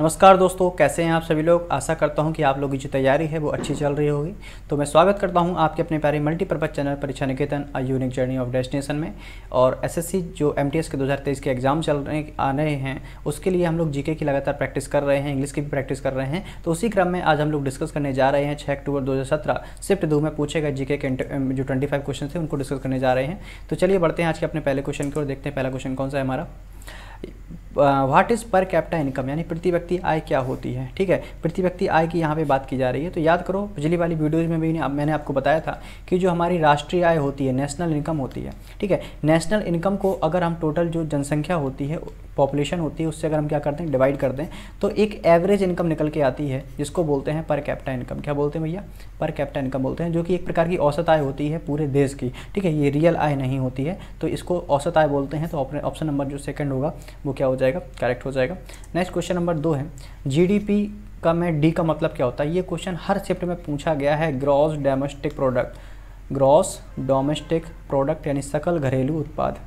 नमस्कार दोस्तों कैसे हैं आप सभी लोग आशा करता हूं कि आप लोगों की जो तैयारी है वो अच्छी चल रही होगी तो मैं स्वागत करता हूं आपके अपने प्यारे multipurpose channel Pariksha Niketan a unique journey of destination में और एसएससी जो एमटीएस के 2023 के एग्ज़ाम चल रहे आ रहे हैं उसके लिए हम लोग जीके की लगातार प्रैक्टिस कर रहे हैं इंग्लिश की भी प्रैक्टिस कर रहे हैं तो उसी क्रम में आज हम लोग डिस्कस करने जा रहे हैं छः अक्टूबर दो हज़ार दो में पूछेगा जी के जो ट्वेंटी क्वेश्चन थे उनको डिस्कस करने जा रहे हैं तो चलिए बढ़ते हैं आज के अपने पहले क्वेश्चन की और देखते हैं पहला क्वेश्चन कौन सा है हमारा what is per capita income यानी प्रति व्यक्ति आय क्या होती है ठीक है प्रति व्यक्ति आय की यहाँ पे बात की जा रही है तो याद करो पिछली वाली वीडियोज़ में भी मैंने आपको बताया था कि जो हमारी राष्ट्रीय आय होती है नेशनल इनकम होती है ठीक है नेशनल इनकम को अगर हम टोटल जो जनसंख्या होती है पॉपुलेशन होती है उससे अगर हम क्या करते हैं डिवाइड कर दें तो एक एवरेज इनकम निकल के आती है जिसको बोलते हैं पर कैप्टा इनकम क्या बोलते हैं भैया पर कैप्टा इनकम बोलते हैं जो कि एक प्रकार की औसत आय होती है पूरे देश की ठीक है ये रियल आय नहीं होती है तो इसको औसत आय बोलते हैं तो ऑप्शन नंबर जो सेकेंड होगा वो क्या हो जाएगा करेक्ट हो जाएगा नेक्स्ट क्वेश्चन नंबर दो है जी का में डी का मतलब क्या होता है ये क्वेश्चन हर शिफ्ट में पूछा गया है gross domestic product gross domestic product यानी सकल घरेलू उत्पाद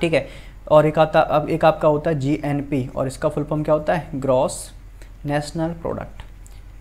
ठीक है और एक आता अब एक आपका होता है जी एन पी और इसका फुल फॉर्म क्या होता है gross national product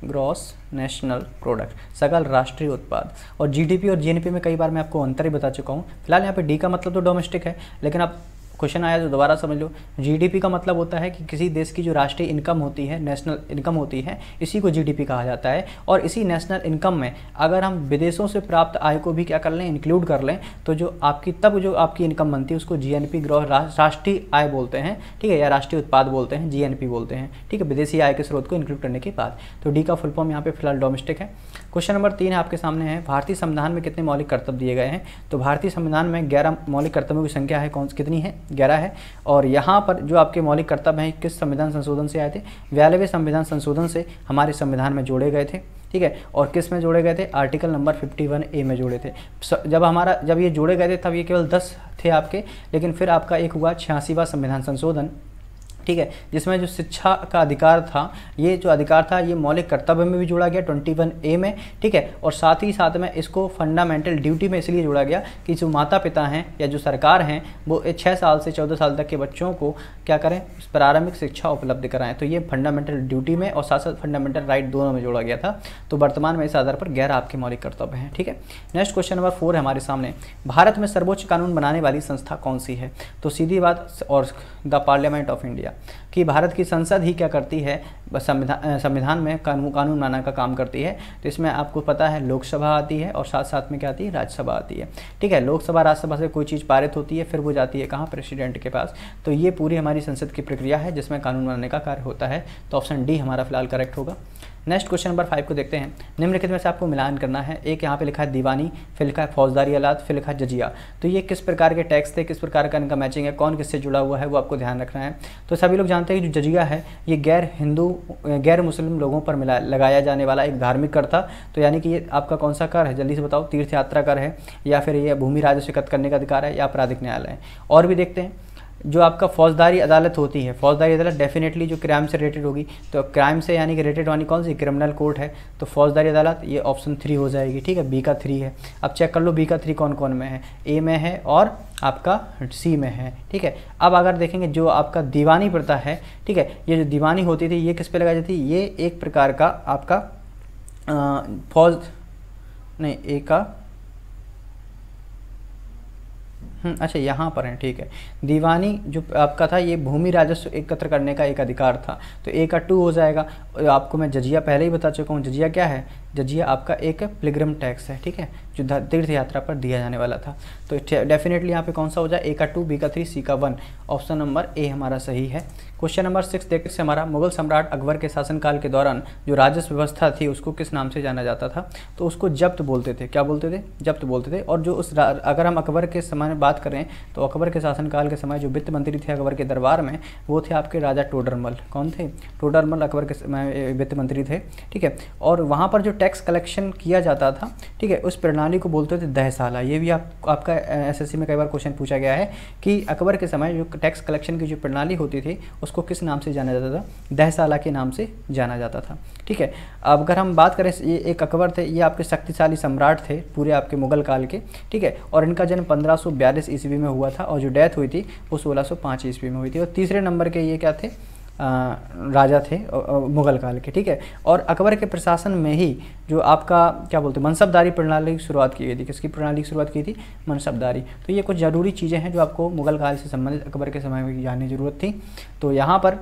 gross national product सकल राष्ट्रीय उत्पाद और जीडीपी और जीएनपी में कई बार मैं आपको अंतर ही बता चुका हूँ फिलहाल यहाँ पे डी का मतलब तो डोमेस्टिक है लेकिन आप क्वेश्चन आया तो दोबारा समझ लो जीडीपी का मतलब होता है कि किसी देश की जो राष्ट्रीय इनकम होती है नेशनल इनकम होती है इसी को जीडीपी कहा जाता है और इसी नेशनल इनकम में अगर हम विदेशों से प्राप्त आय को भी क्या कर लें इंक्लूड कर लें तो जो आपकी तब जो आपकी इनकम बनती है उसको जीएनपी ग्रोह राष्ट्रीय आय बोलते हैं ठीक है या राष्ट्रीय उत्पाद बोलते हैं पी बोलते हैं ठीक है विदेशी आय के स्रोत को इंक्लूड करने के बाद तो डी का फुल फॉर्म यहाँ पर फिलहाल डोमेस्टिक है क्वेश्चन नंबर तीन आपके सामने है भारतीय संविधान में कितने मौलिक कर्तव्य दिए गए हैं तो भारतीय संविधान में ग्यारह मौलिक कर्तव्यों की संख्या है कौन कितनी है ग्यारह है और यहाँ पर जो आपके मौलिक कर्तव्य हैं किस संविधान संशोधन से आए थे बयालहवें संविधान संशोधन से हमारे संविधान में जोड़े गए थे ठीक है और किस में जोड़े गए थे आर्टिकल नंबर 51 ए में जोड़े थे जब हमारा जब ये जोड़े गए थे तब ये केवल 10 थे आपके लेकिन फिर आपका एक हुआ छियासीवा संविधान संशोधन ठीक है जिसमें जो शिक्षा का अधिकार था ये जो अधिकार था ये मौलिक कर्तव्य में भी जोड़ा गया ट्वेंटी वन ए में ठीक है और साथ ही साथ में इसको फंडामेंटल ड्यूटी में इसलिए जोड़ा गया कि जो माता पिता हैं या जो सरकार हैं वो छः साल से चौदह साल तक के बच्चों को क्या करें प्रारंभिक शिक्षा उपलब्ध कराएं तो ये फंडामेंटल ड्यूटी में और साथ साथ फंडामेंटल राइट दोनों में जोड़ा गया था तो वर्तमान में इस आधार पर गैर आपके मौलिक कर्तव्य हैं ठीक है नेक्स्ट क्वेश्चन नंबर फोर हमारे सामने भारत में सर्वोच्च कानून बनाने वाली संस्था कौन सी है तो सीधी बात और द पार्लियामेंट ऑफ इंडिया कि भारत की संसद ही क्या करती है संविधान संविधान में कानून कानून बनाने का काम करती है तो इसमें आपको पता है लोकसभा आती है और साथ साथ में क्या आती है राज्यसभा आती है ठीक है लोकसभा राज्यसभा से कोई चीज़ पारित होती है फिर वो जाती है कहाँ प्रेसिडेंट के पास तो ये पूरी हमारी संसद की प्रक्रिया है जिसमें कानून बनाने का कार्य होता है तो ऑप्शन डी हमारा फिलहाल करेक्ट होगा नेक्स्ट क्वेश्चन नंबर फाइव को देखते हैं निम्नलिखित में से आपको मिलान करना है एक यहाँ पे लिखा है दीवानी फिर लिखा है फौजदारी आलात फिर लिखा है जजिया तो ये किस प्रकार के टैक्स थे किस प्रकार का इनका मैचिंग है कौन किससे जुड़ा हुआ है वो आपको ध्यान रखना है तो सभी लोग जानते हैं कि जो जजिया है ये गैर हिंदू गैर मुस्लिम लोगों पर मिला लगाया जाने वाला एक धार्मिक कर था तो यानी कि ये आपका कौन सा कर है जल्दी से बताओ तीर्थ यात्रा कर है या फिर ये भूमि राजस्व कत करने का अधिकार है या आपराधिक न्यायालय है और भी देखते हैं जो आपका फौजदारी अदालत होती है फौजदारी अदालत डेफिनेटली जो क्राइम से रिलेटेड होगी तो क्राइम से यानी कि रिलेटेड वाली कौन सी क्रिमिनल कोर्ट है तो फौजदारी अदालत ये ऑप्शन थ्री हो जाएगी ठीक है बी का थ्री है अब चेक कर लो बी का थ्री कौन कौन में है ए में है और आपका सी में है ठीक है अब अगर देखेंगे जो आपका दीवानी प्रथा है ठीक है ये जो दीवानी होती थी ये किस पर लगाई जाती ये एक प्रकार का आपका फौज नहीं ए का हम्म, अच्छा यहाँ पर है ठीक है दीवानी जो आपका था ये भूमि राजस्व एकत्र करने का एक अधिकार था तो ए का टू हो जाएगा आपको मैं जजिया पहले ही बता चुका हूँ जजिया क्या है जजिया आपका एक प्लिग्रम टैक्स है ठीक है जो तीर्थ यात्रा पर दिया जाने वाला था तो डेफिनेटली यहाँ पे कौन सा हो जाए ए का टू बी का थ्री सी का वन ऑप्शन नंबर ए हमारा सही है क्वेश्चन नंबर सिक्स देखते से हमारा मुगल सम्राट अकबर के शासनकाल के दौरान जो राजस्व व्यवस्था थी उसको किस नाम से जाना जाता था तो उसको जब्त बोलते थे क्या बोलते थे जब्त बोलते थे और जो उस अगर हम अकबर के समय बात करें तो अकबर के शासनकाल के समय जो वित्त मंत्री थे अकबर के दरबार में वो थे आपके राजा टोडरमल कौन थे टोडरमल अकबर के समय वित्त मंत्री थे ठीक है और वहाँ पर जो टैक्स कलेक्शन किया जाता था ठीक है उस प्रणाली को बोलते थे दहसाला ये भी आप आपका एस में कई बार क्वेश्चन पूछा गया है कि अकबर के समय जो टैक्स कलेक्शन की जो प्रणाली होती थी उस उसको किस नाम से जाना जाता था दहसाला के नाम से जाना जाता था ठीक है अब अगर हम बात करें ये एक अकबर थे ये आपके शक्तिशाली सम्राट थे पूरे आपके मुगल काल के ठीक है और इनका जन्म 1542 ईस्वी में हुआ था और जो डेथ हुई थी वो 1605 ईस्वी में हुई थी और तीसरे नंबर के ये क्या थे राजा थे मुग़ल काल के ठीक है और अकबर के प्रशासन में ही जो आपका क्या बोलते हैं मनसबदारी प्रणाली की शुरुआत की गई थी किसकी प्रणाली की शुरुआत की थी मनसबदारी तो ये कुछ ज़रूरी चीज़ें हैं जो आपको मुग़ल काल से संबंधित अकबर के समय में जानने की ज़रूरत थी तो यहाँ पर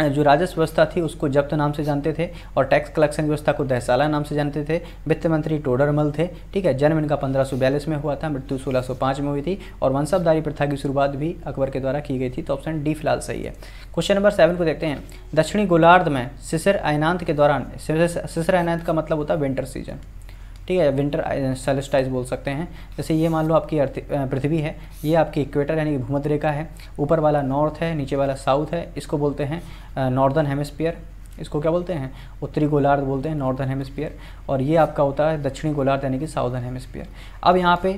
जो राजस्व व्यवस्था थी उसको जब्त नाम से जानते थे और टैक्स कलेक्शन व्यवस्था को दहसाला नाम से जानते थे वित्त मंत्री टोडरमल थे ठीक है जन्म इनका पंद्रह में हुआ था मृत्यु 1605 में हुई थी और वंशबदारी प्रथा की शुरुआत भी अकबर के द्वारा की गई थी तो ऑप्शन डी फिलहाल सही है क्वेश्चन नंबर सेवन को देखते हैं दक्षिणी गोलार्ध में सिसर आयनांत के दौरान सिसर आयनांत का मतलब होता है विंटर सीजन ठीक है विंटर सेलेस्टाइज बोल सकते हैं जैसे ये मान लो आपकी पृथ्वी है ये आपकी इक्वेटर यानी भूमध रेखा है ऊपर वाला नॉर्थ है नीचे वाला साउथ है इसको बोलते हैं नॉर्दर्न हेमिस्फीयर इसको क्या बोलते हैं उत्तरी गोलार्ध बोलते हैं नॉर्दर्न हेमिस्फीयर और ये आपका होता है दक्षिणी गोलार्ध यानी कि साउदर्न हेमिस्फीयर अब यहाँ पे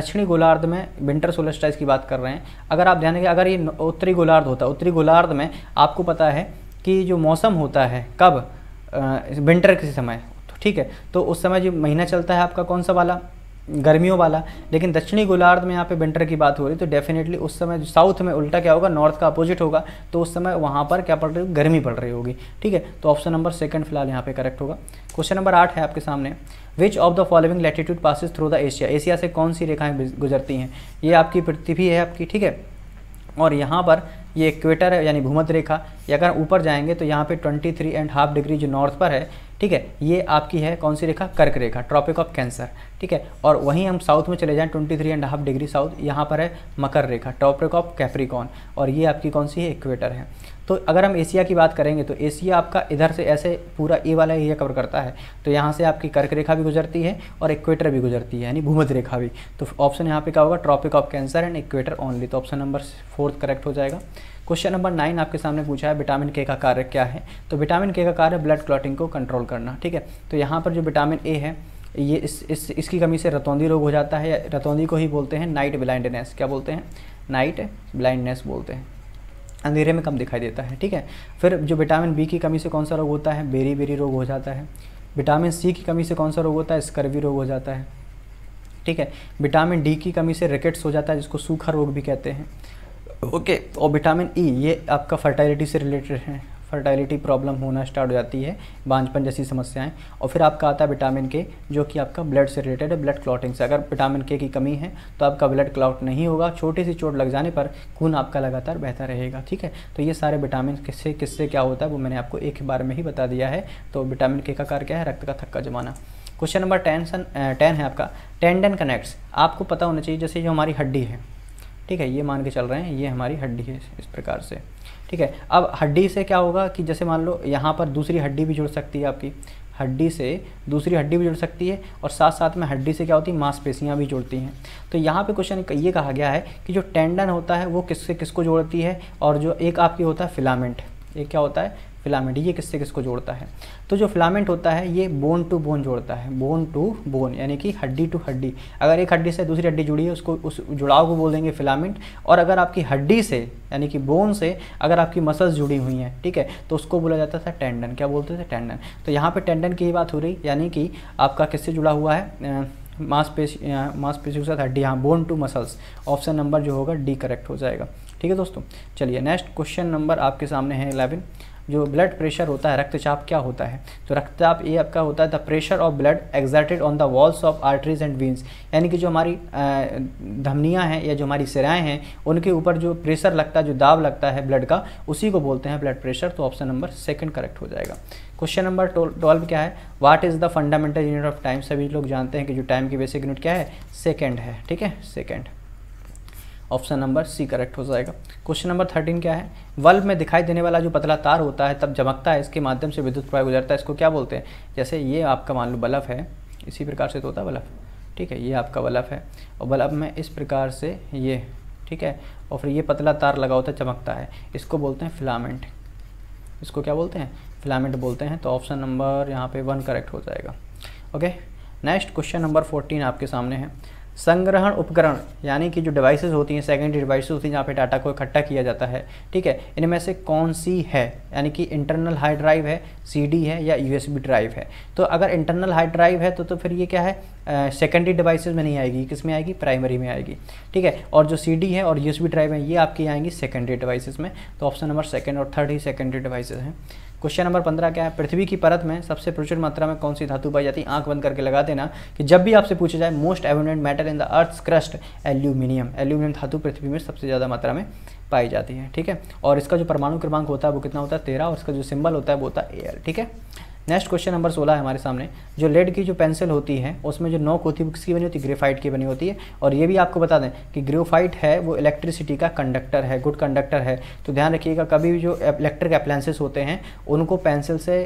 दक्षिणी गोलार्ध में विंटर सोलस्टाइज की बात कर रहे हैं अगर आप ध्यान देंगे अगर ये उत्तरी गोलार्ध होता है उत्तरी गोलार्ध में आपको पता है कि जो मौसम होता है कब विंटर के समय ठीक है तो उस समय जो महीना चलता है आपका कौन सा वाला गर्मियों वाला लेकिन दक्षिणी गोलार्ध में यहाँ पे विंटर की बात हो रही तो डेफिनेटली उस समय साउथ में उल्टा क्या होगा नॉर्थ का अपोजिट होगा तो उस समय वहाँ पर क्या पड़ रही होगी गर्मी पड़ रही होगी ठीक है तो ऑप्शन नंबर सेकंड फिलहाल यहाँ पे करेक्ट होगा क्वेश्चन नंबर आठ है आपके सामने which of the following latitude passes through the Asia Asia से कौन सी रेखाएँ गुजरती हैं ये आपकी पृथ्वी है आपकी ठीक है और यहाँ पर ये इक्वेटर है यानी भूमध्य रेखा ये अगर ऊपर जाएंगे तो यहाँ पे 23 एंड हाफ डिग्री जो नॉर्थ पर है ठीक है ये आपकी है कौन सी रेखा कर्क रेखा ट्रॉपिक ऑफ कैंसर ठीक है और वहीं हम साउथ में चले जाएँ twenty three and half degree south यहाँ पर है मकर रेखा ट्रॉपिक ऑफ कैफ्रिकॉन और ये आपकी कौन सी है इक्वेटर है तो अगर हम एशिया की बात करेंगे तो एशिया आपका इधर से ऐसे पूरा ए वाला एरिया कवर करता है तो यहाँ से आपकी कर्क रेखा भी गुजरती है और इक्वेटर भी गुजरती है यानी भूमध रेखा भी तो ऑप्शन यहाँ पर क्या होगा tropic of cancer and equator only तो ऑप्शन नंबर फोर्थ करेक्ट हो जाएगा क्वेश्चन नंबर नाइन आपके सामने पूछा है विटामिन के का कार्य क्या है तो विटामिन के का कार्य ब्लड क्लॉटिंग को कंट्रोल करना ठीक है तो यहाँ पर जो विटामिन ए है ये इस, इस इसकी कमी से रतौंदी रोग हो जाता है रतौंदी को ही बोलते हैं नाइट ब्लाइंडनेस क्या बोलते हैं नाइट ब्लाइंडनेस बोलते हैं अंधेरे में कम दिखाई देता है ठीक है फिर जो विटामिन बी की कमी से कौन सा रोग होता है बेरी बेरी रोग हो जाता है विटामिन सी की कमी से कौन सा रोग होता है स्कर्वी रोग हो जाता है ठीक है विटामिन डी की कमी से रिकेट्स हो जाता है जिसको सूखा रोग भी कहते हैं ओके और विटामिन ई e, ये आपका फर्टिलिटी से रिलेटेड है फर्टिलिटी प्रॉब्लम होना स्टार्ट हो जाती है बांझपन जैसी समस्याएं और फिर आपका आता है विटामिन के जो कि आपका ब्लड से रिलेटेड है ब्लड क्लॉटिंग से अगर विटामिन के की कमी है तो आपका ब्लड क्लॉट नहीं होगा छोटी सी चोट लग जाने पर खून आपका लगातार बेहतर रहेगा ठीक है तो ये सारे विटामिन किससे किससे क्या होता है वो मैंने आपको एक बार में ही बता दिया है तो विटामिन के का कार्य क्या है रक्त का थक्का जमाना क्वेश्चन नंबर टेन सन टेन है आपका टेंडन कनेक्ट्स आपको पता होना चाहिए जैसे जो हमारी हड्डी है ठीक है ये मान के चल रहे हैं ये हमारी हड्डी है इस प्रकार से ठीक है अब हड्डी से क्या होगा कि जैसे मान लो यहाँ पर दूसरी हड्डी भी जुड़ सकती है आपकी हड्डी से दूसरी हड्डी भी जुड़ सकती है और साथ साथ में हड्डी से क्या होती है मांसपेशियाँ भी जुड़ती हैं तो यहाँ पे क्वेश्चन ये कहा गया है कि जो टेंडन होता है वो किससे किसको जोड़ती है और जो एक आपकी होता है फिलामेंट एक क्या होता है फिलामेंट ये किससे किसको जोड़ता है तो जो फिलामेंट होता है ये बोन टू बोन जोड़ता है बोन टू बोन यानी कि हड्डी टू हड्डी अगर एक हड्डी से दूसरी हड्डी जुड़ी है उसको उस जुड़ाव को बोल देंगे फिलामेंट और अगर आपकी हड्डी से यानी कि बोन से अगर आपकी मसल्स जुड़ी हुई हैं ठीक है तो उसको बोला जाता था टेंडन क्या बोलते थे टेंडन तो यहाँ पर टेंडन की ही बात हो रही यानी कि आपका किससे जुड़ा हुआ है मांसपेशी मांसपेशी के साथ हड्डी हाँ bone to muscles option number जो होगा डी करेक्ट हो जाएगा ठीक है दोस्तों चलिए नेक्स्ट क्वेश्चन नंबर आपके सामने है इलेवन जो ब्लड प्रेशर होता है रक्तचाप क्या होता है तो रक्तचाप ये आपका होता है the pressure of blood exerted on the walls of arteries and veins यानी कि जो हमारी धमनियाँ हैं या जो हमारी सिराएँ हैं उनके ऊपर जो प्रेशर लगता है जो दाब लगता है ब्लड का उसी को बोलते हैं ब्लड प्रेशर तो ऑप्शन नंबर सेकेंड करेक्ट हो जाएगा क्वेश्चन नंबर ट्वेल्व क्या है what is the fundamental unit of time सभी लोग जानते हैं कि जो टाइम की बेसिक यूनिट क्या है सेकेंड है ठीक है second option number C correct हो जाएगा क्वेश्चन नंबर थर्टीन क्या है बल्ब में दिखाई देने वाला जो पतला तार होता है तब चमकता है इसके माध्यम से विद्युत प्रवाह गुजरता है इसको क्या बोलते हैं जैसे ये आपका मान लो बल्ब है इसी प्रकार से तो होता है बल्ब ठीक है ये आपका बल्ब है और बल्ब में इस प्रकार से ये ठीक है और फिर ये पतला तार लगा होता है चमकता है इसको बोलते हैं फिलामेंट इसको क्या बोलते हैं फिलामेंट बोलते हैं तो ऑप्शन नंबर यहाँ पे वन करेक्ट हो जाएगा okay next question number fourteen आपके सामने है संग्रहण उपकरण यानी कि जो डिवाइसेस होती हैं सेकेंडरी डिवाइसेस होती हैं जहाँ पे डाटा को इकट्ठा किया जाता है ठीक है इनमें से कौन सी है यानी कि इंटरनल हार्ड ड्राइव है सीडी है या यूएसबी ड्राइव है तो अगर इंटरनल हार्ड ड्राइव है तो तो फिर ये क्या है सेकेंडरी डिवाइसेस में नहीं आएगी किस में आएगी प्राइमरी में आएगी ठीक है और जो सी है और यू ड्राइव है ये आपकी आएंगी सेकेंडरी डिवाइसेज में तो ऑप्शन नंबर सेकेंड और थर्ड ही सेकेंडरी डिवाइसेज हैं क्वेश्चन नंबर पंद्रह क्या है पृथ्वी की परत में सबसे प्रचुर मात्रा में कौन सी धातु पाई जाती है आंख बंद करके लगा देना कि जब भी आपसे पूछा जाए most abundant matter in the earth crust aluminium aluminium धातु पृथ्वी में सबसे ज़्यादा मात्रा में पाई जाती है ठीक है और इसका जो परमाणु क्रमांक होता है वो कितना होता है तेरह और इसका जो सिंबल होता है वो होता है एयर ठीक है नेक्स्ट क्वेश्चन नंबर सोलह है हमारे सामने जो लेड की जो पेंसिल होती है उसमें जो नौ कोथी बुक्स की बनी होती है ग्रेफाइट की बनी होती है और ये भी आपको बता दें कि ग्रेफाइट है वो इलेक्ट्रिसिटी का कंडक्टर है गुड कंडक्टर है तो ध्यान रखिएगा कभी भी जो इलेक्ट्रिक अप्लाइंसेस होते हैं उनको पेंसिल से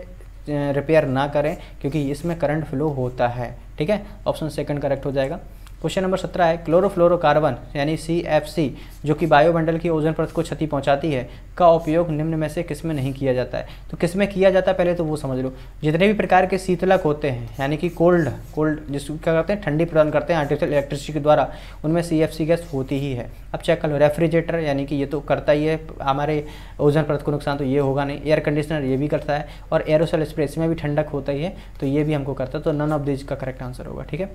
रिपेयर ना करें क्योंकि इसमें करंट फ्लो होता है ठीक है ऑप्शन सेकंड करेक्ट हो जाएगा क्वेश्चन नंबर सत्रह है क्लोरोफ्लोरोकार्बन यानी सी एफ सी जो कि वायुमंडल की ओजन परत को क्षति पहुंचाती है का उपयोग निम्न में से किस में नहीं किया जाता है तो किस में किया जाता है पहले तो वो समझ लो जितने भी प्रकार के शीतलक होते हैं यानी कि कोल्ड कोल्ड जिसको क्या करते हैं ठंडी प्रदान करते हैं आर्टिफिशियल इलेक्ट्रिसिटी के द्वारा उनमें सी एफ सी गैस होती ही है अब चेक कर लो रेफ्रिजरेटर यानी कि ये तो करता ही है हमारे ओजन परत को नुकसान तो ये होगा नहीं एयर कंडीशनर ये भी करता है और एरोसल स्प्रे इसमें भी ठंडक होता ही है तो ये भी हमको करता है तो नन ऑफ दिज का करेक्ट आंसर होगा ठीक है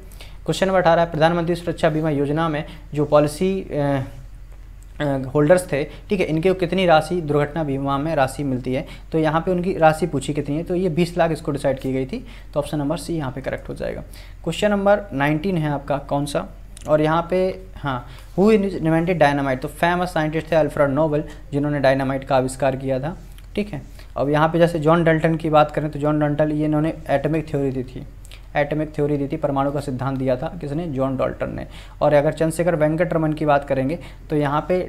क्वेश्चन नंबर अठारह प्रधानमंत्री सुरक्षा बीमा योजना में जो पॉलिसी होल्डर्स थे ठीक है इनके कितनी राशि दुर्घटना बीमा में राशि मिलती है तो यहाँ पे उनकी राशि पूछी कितनी है तो ये 20 लाख इसको डिसाइड की गई थी तो ऑप्शन नंबर सी यहाँ पे करेक्ट हो जाएगा क्वेश्चन नंबर 19 है आपका कौन सा और यहाँ पे हाँ हु इन्वेंटेड डायनामाइट तो फेमस साइंटिस्ट थे अल्फ्रेड नोबल जिन्होंने डायनामाइट का आविष्कार किया था ठीक है अब यहाँ पे जैसे जॉन डल्टन की बात करें तो जॉन डल्टन ये इन्होंने एटमिक थ्योरी दी थी एटमिक थ्योरी दी थी परमाणु का सिद्धांत दिया था किसने जॉन डॉल्टन ने और अगर चंद्रशेखर वेंकट रमन की बात करेंगे तो यहाँ पे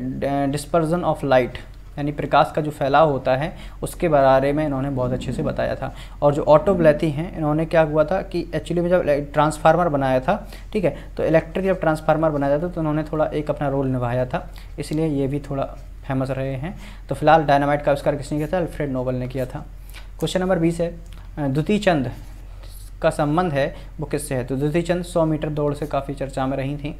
डिस्पर्जन ऑफ लाइट यानी प्रकाश का जो फैलाव होता है उसके बारे में इन्होंने बहुत अच्छे से बताया था और जो ऑटोब्लैथी हैं इन्होंने क्या हुआ था कि एक्चुअली में जब ट्रांसफार्मर बनाया था ठीक है तो इलेक्ट्रिक जब ट्रांसफार्मर बनाया था तो उन्होंने थोड़ा एक अपना रोल निभाया था इसलिए ये भी थोड़ा फेमस रहे हैं तो फिलहाल डायनामाइट का आविष्कार किसने किया था अल्फ्रेड नोबल ने किया था क्वेश्चन नंबर बीस है द्वितीय चंद का संबंध है वो किससे है तो दुति चंद सौ मीटर दौड़ से काफ़ी चर्चा में रही थी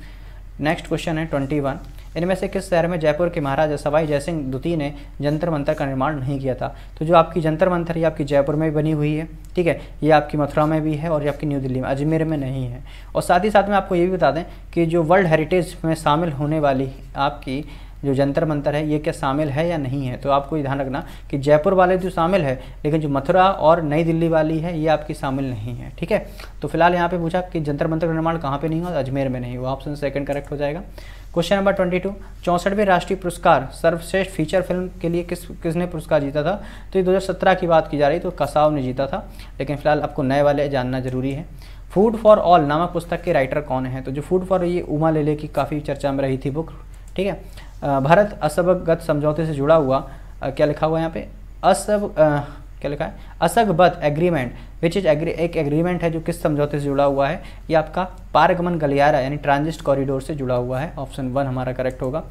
नेक्स्ट क्वेश्चन है ट्वेंटी वन इनमें से किस शहर में जयपुर के महाराजा सवाई जयसिंह द्वितीय ने जंतर मंतर का निर्माण नहीं किया था तो जो आपकी जंतर मंतर ये आपकी जयपुर में भी बनी हुई है ठीक है ये आपकी मथुरा में भी है और ये आपकी न्यू दिल्ली में अजमेर में नहीं है और साथ ही साथ में आपको ये भी बता दें कि जो वर्ल्ड हेरिटेज में शामिल होने वाली आपकी जो जंतर मंतर है ये क्या शामिल है या नहीं है तो आपको ये ध्यान रखना कि जयपुर वाले जो तो शामिल है लेकिन जो मथुरा और नई दिल्ली वाली है ये आपकी शामिल नहीं है ठीक है तो फिलहाल यहाँ पे पूछा कि जंतर मंतर का निर्माण कहाँ पे नहीं हुआ अजमेर में नहीं हुआ ऑप्शन सेकंड करेक्ट हो जाएगा क्वेश्चन नंबर ट्वेंटी टू चौंसठवें राष्ट्रीय पुरस्कार सर्वश्रेष्ठ फीचर फिल्म के लिए किस किसने पुरस्कार जीता था तो ये 2017 की बात की जा रही तो कसाव ने जीता था लेकिन फिलहाल आपको नए वाले जानना जरूरी है फूड फॉर ऑल नामक पुस्तक के राइटर कौन है तो जो फूड फॉर ये उमा लेले की काफ़ी चर्चा में रही थी बुक ठीक है भारत असबगत समझौते से जुड़ा हुआ क्या लिखा हुआ यहाँ पे असब क्या लिखा है Ashgabat agreement which is agree एक एग्रीमेंट है जो किस समझौते से जुड़ा हुआ है ये आपका पारगमन गलियारा यानी ट्रांजिट कॉरिडोर से जुड़ा हुआ है ऑप्शन वन हमारा करेक्ट होगा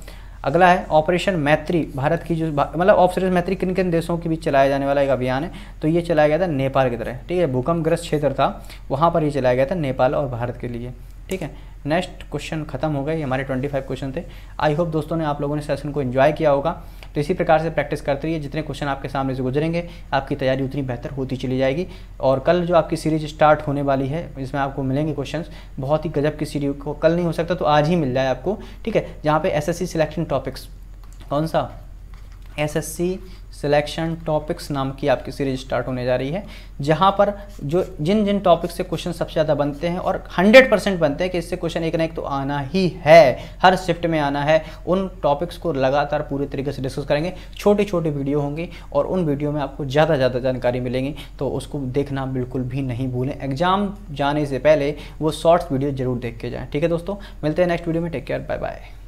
अगला है ऑपरेशन मैत्री भारत की जो मतलब ऑपरेशन मैत्री किन किन देशों के बीच चलाया जाने वाला एक अभियान है तो ये चलाया गया था नेपाल की तरह ठीक है भूकंपग्रस्त क्षेत्र था वहाँ पर ये चलाया गया था नेपाल और भारत के लिए ठीक है नेक्स्ट क्वेश्चन खत्म हो गए हमारे 25 क्वेश्चन थे आई होप दोस्तों ने आप लोगों ने सेशन को एंजॉय किया होगा तो इसी प्रकार से प्रैक्टिस करते रहिए जितने क्वेश्चन आपके सामने से गुजरेंगे आपकी तैयारी उतनी बेहतर होती चली जाएगी और कल जो आपकी सीरीज स्टार्ट होने वाली है इसमें आपको मिलेंगे क्वेश्चन बहुत ही गजब की सीरीज को कल नहीं हो सकता तो आज ही मिल जाए आपको ठीक है जहाँ पर एस सिलेक्शन टॉपिक्स कौन सा एस सिलेक्शन टॉपिक्स नाम की आपकी सीरीज स्टार्ट होने जा रही है जहाँ पर जो जिन जिन टॉपिक से क्वेश्चन सबसे ज़्यादा बनते हैं और 100 परसेंट बनते हैं कि इससे क्वेश्चन एक ना एक तो आना ही है हर शिफ्ट में आना है उन टॉपिक्स को लगातार पूरे तरीके से डिस्कस करेंगे छोटी छोटी वीडियो होंगी और उन वीडियो में आपको ज़्यादा ज़्यादा जानकारी मिलेंगी तो उसको देखना बिल्कुल भी नहीं भूलें एग्जाम जाने से पहले वो शॉर्ट्स वीडियो जरूर देख के जाएँ ठीक है दोस्तों मिलते हैं नेक्स्ट वीडियो में टेक केयर बाय बाय